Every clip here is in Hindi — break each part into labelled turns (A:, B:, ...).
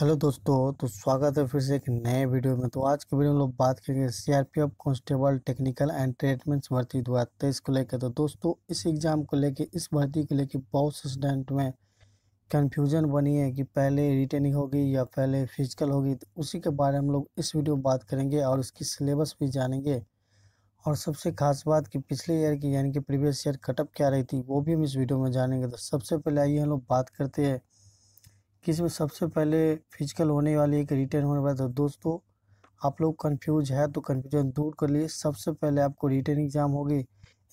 A: हेलो दोस्तों तो स्वागत है फिर से एक नए वीडियो में तो आज के वीडियो में लोग बात करेंगे CRPF constable technical and tradesmen भर्ती दो हज़ार तेईस को लेकर तो दोस्तों इस एग्ज़ाम को लेकर इस भर्ती को लेकर बहुत से स्टूडेंट में कन्फ्यूजन बनी है कि पहले रिटर्निंग होगी या पहले फिजिकल होगी तो उसी के बारे में हम लोग इस वीडियो में बात करेंगे और उसकी सिलेबस भी जानेंगे और सबसे खास बात कि पिछले ईयर की यानी कि प्रीवियस ईयर कटअप क्या रही थी वो भी हम इस वीडियो में जानेंगे तो सबसे पहले आइए हम लोग बात करते हैं में सबसे पहले फिजिकल होने वाली एक रिटर्न होने वाला था दोस्तों आप लोग कंफ्यूज है तो कन्फ्यूजन दूर कर लिए सबसे पहले आपको रिटर्न एग्ज़ाम होगी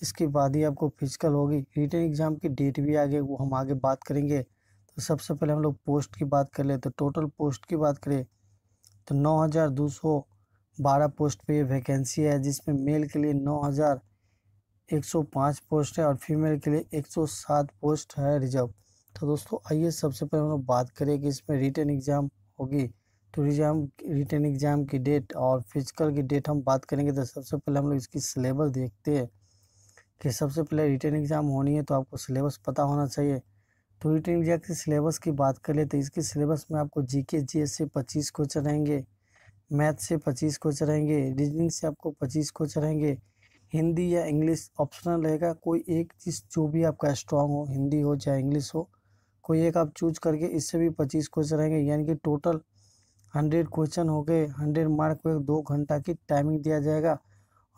A: इसके बाद ही आपको फिजिकल होगी रिटर्न एग्ज़ाम की डेट भी आगे वो हम आगे बात करेंगे तो सबसे पहले हम लोग पोस्ट की बात कर ले तो टोटल पोस्ट की बात करें तो नौ हज़ार दो सौ बारह पोस्ट पर वैकेंसी है जिसमें मेल के लिए नौ हज़ार एक सौ पाँच पोस्ट है और फीमेल के लिए एक सौ सात पोस्ट है रिजर्व तो दोस्तों आइए सबसे पहले हम लोग बात करें कि इसमें रिटर्न एग्ज़ाम होगी तो रिजाम रिटर्न एग्ज़ाम की डेट और फिजिकल की डेट हम बात करेंगे तो सबसे पहले हम लोग इसकी सिलेबस देखते हैं कि सबसे पहले रिटर्न एग्ज़ाम होनी है तो आपको सिलेबस पता होना चाहिए तो रिटर्न एग्जाम की सिलेबस की बात कर ले तो इसके सिलेबस में आपको जी के जी एस से पच्चीस कोच रहेंगे मैथ से पच्चीस कोच रहेंगे रीजनिंग से आपको पच्चीस कोच रहेंगे हिंदी या इंग्लिश ऑप्शनल रहेगा कोई एक चीज़ जो भी आपका स्ट्रांग हो हिंदी हो चाहे इंग्लिश हो कोई एक आप चूज करके इससे भी पच्चीस क्वेश्चन रहेंगे यानी कि टोटल हंड्रेड क्वेश्चन हो गए हंड्रेड मार्क को एक दो घंटा की टाइमिंग दिया जाएगा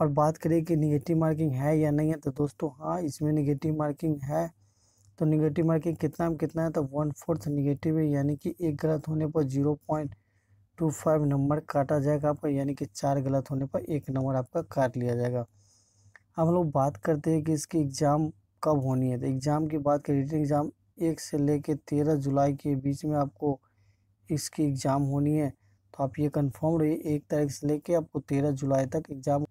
A: और बात करें कि निगेटिव मार्किंग है या नहीं है तो दोस्तों हाँ इसमें निगेटिव मार्किंग है तो निगेटिव मार्किंग कितना में कितना है तो वन फोर्थ निगेटिव है यानी कि एक गलत होने पर zero point two five number काटा जाएगा आपका यानी कि चार गलत होने पर एक नंबर आपका काट लिया जाएगा हम लोग बात करते हैं कि इसकी एग्ज़ाम कब होनी है तो एग्ज़ाम की बात करें रिटर्न एग्ज़ाम एक से लेके तेरह जुलाई के बीच में आपको इसकी एग्ज़ाम होनी है तो आप ये कन्फर्म रहिए एक तारीख से लेके आपको तेरह जुलाई तक एग्ज़ाम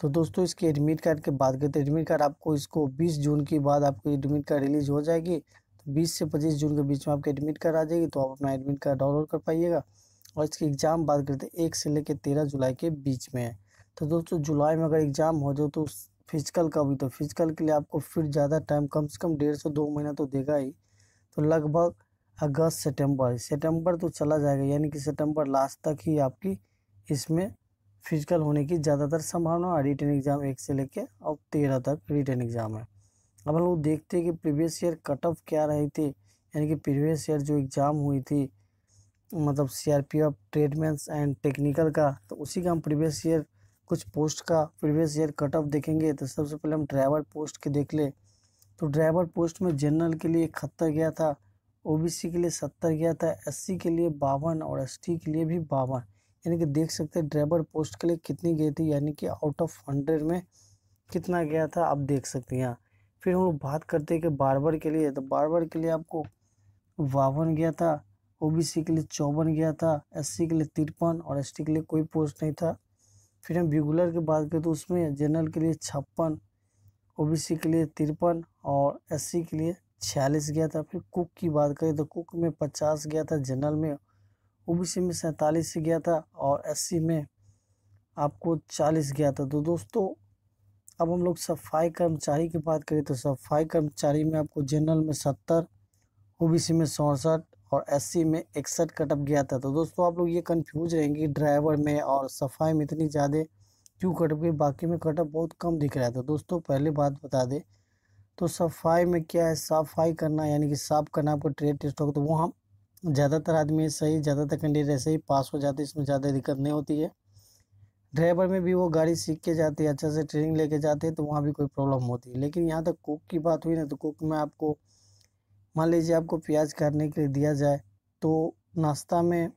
A: तो दोस्तों इसके एडमिट कार्ड के बात तो करते एडमिट कार्ड आपको इसको बीस जून के बाद आपकी एडमिट कार्ड रिलीज हो जाएगी तो बीस से पच्चीस जून के बीच में आपके एडमिट कार्ड आ जाएगी तो आप अपना एडमिट कार्ड डाउनलोड कर पाइएगा और इसकी एग्ज़ाम बात तो करते हैं एक से लेकर तेरह जुलाई के बीच में है तो दोस्तों जुलाई में अगर एग्ज़ाम हो जाए तो फिजिकल का भी तो फिजिकल के लिए आपको फिर ज़्यादा टाइम कम से कम डेढ़ से दो महीना तो देगा ही तो लगभग अगस्त सितंबर सितंबर तो चला जाएगा यानी कि सितंबर लास्ट तक ही आपकी इसमें फिजिकल होने की ज़्यादातर संभावना है रिटर्न एग्ज़ाम एक से लेके और तेरह तक रिटर्न एग्ज़ाम है अब हम लोग देखते हैं कि प्रीवियस ईयर कट ऑफ क्या रही थी यानी कि प्रीवियस ईयर जो एग्ज़ाम हुई थी मतलब C R P F tradesmen and technical का तो उसी का हम प्रीवियस ईयर कुछ पोस्ट का प्रीवियस ईयर कट ऑफ देखेंगे तो सबसे पहले हम ड्राइवर पोस्ट के देख ले तो ड्राइवर पोस्ट में जनरल के लिए इकहत्तर गया था ओबीसी के लिए सत्तर गया था एससी के लिए बावन और एसटी के लिए भी बावन यानी कि देख सकते हैं ड्राइवर पोस्ट के लिए कितनी गई थी यानी कि आउट ऑफ हंड्रेड में कितना गया था आप देख सकते हैं यहाँ फिर हम लोग बात करते हैं कि बारबर के लिए तो बारबर के लिए आपको बावन गया था ओबीसी के लिए चौवन गया था एससी के लिए तिरपन और एसटी के लिए कोई पोस्ट नहीं था फिर हम रेगुलर की बात करें तो उसमें जनरल के लिए छप्पन ओबीसी के लिए तिरपन और एससी के लिए छियालीस गया था फिर कुक की बात करें तो कुक में पचास गया था जनरल में ओबीसी में सैंतालीस गया था और एससी में आपको चालीस गया था तो दोस्तों अब हम लोग सफाई कर्मचारी की बात करें तो सफाई कर्मचारी में आपको जनरल में सत्तर ओबीसी में सड़सठ और अस्सी में इकसठ कटअप गया था तो दोस्तों आप लोग ये कन्फ्यूज रहेंगे कि ड्राइवर में और सफाई में इतनी ज़्यादा क्यों कटअप गई बाकी में कटअप बहुत कम दिख रहा था तो दोस्तों पहले बात बता दें तो सफाई में क्या है सफाई करना यानी कि साफ करना आपको ट्रेड टेस्ट होगा तो वो हम ज़्यादातर आदमी सही ज़्यादातर कैंडिडेट ऐसे ही पास हो जाते इसमें ज़्यादा दिक्कत नहीं होती है ड्राइवर में भी वो गाड़ी सीख के जाते हैं अच्छा से ट्रेनिंग लेके जाते हैं तो वहाँ भी कोई प्रॉब्लम होती है लेकिन यहाँ तक कुक की बात हुई ना तो कुक में आपको मान लीजिए आपको प्याज काटने के लिए दिया जाए तो नाश्ता में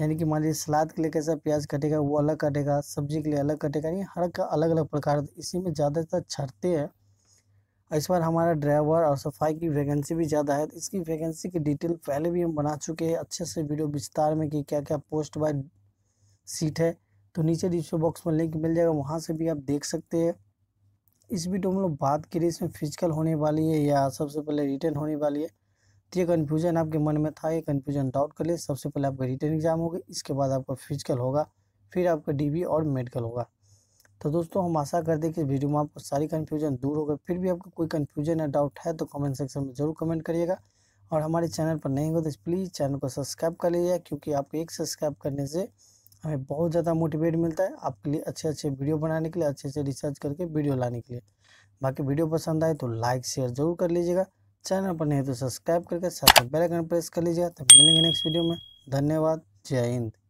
A: यानी कि मान लीजिए सलाद के लिए कैसा प्याज कटेगा वो अलग कटेगा सब्जी के लिए अलग कटेगा यानी हर का अलग अलग प्रकार इसी में ज़्यादातर छरते हैं इस बार हमारा ड्राइवर और सफाई की वैकेंसी भी ज़्यादा है तो इसकी वैकेंसी की डिटेल पहले भी हम बना चुके हैं अच्छे से वीडियो विस्तार में कि क्या क्या पोस्ट बाय सीट है तो नीचे डिस्क्रिप्शन बॉक्स में लिंक मिल जाएगा वहाँ से भी आप देख सकते हैं इस वीडियो में लोग बात करें इसमें फिजिकल होने वाली है या सबसे पहले रिटर्न होने वाली है तो ये कन्फ्यूजन आपके मन में था ये कन्फ्यूजन डाउट कर लिए सबसे पहले आपका रिटर्न एग्जाम होगा इसके बाद आपका फिजिकल होगा फिर आपका बी और मेडिकल होगा तो दोस्तों हम आशा करते हैं कि इस वीडियो में आपको सारी कन्फ्यूजन दूर होगा फिर भी आपको कोई कन्फ्यूजन या डाउट है तो कमेंट सेक्शन में ज़रूर कमेंट करिएगा और हमारे चैनल पर नहीं हो तो प्लीज़ चैनल को सब्सक्राइब कर लीजिएगा क्योंकि आपको एक सब्सक्राइब करने से हमें बहुत ज़्यादा मोटिवेट मिलता है आपके लिए अच्छे अच्छे वीडियो बनाने के लिए अच्छे अच्छे रिसर्च करके वीडियो लाने के लिए बाकी वीडियो पसंद आए तो लाइक शेयर जरूर कर लीजिएगा चैनल पर नहीं तो सब्सक्राइब करके साथ में बेल आइकन प्रेस कर लीजिएगा तो मिलेंगे नेक्स्ट वीडियो में धन्यवाद जय हिंद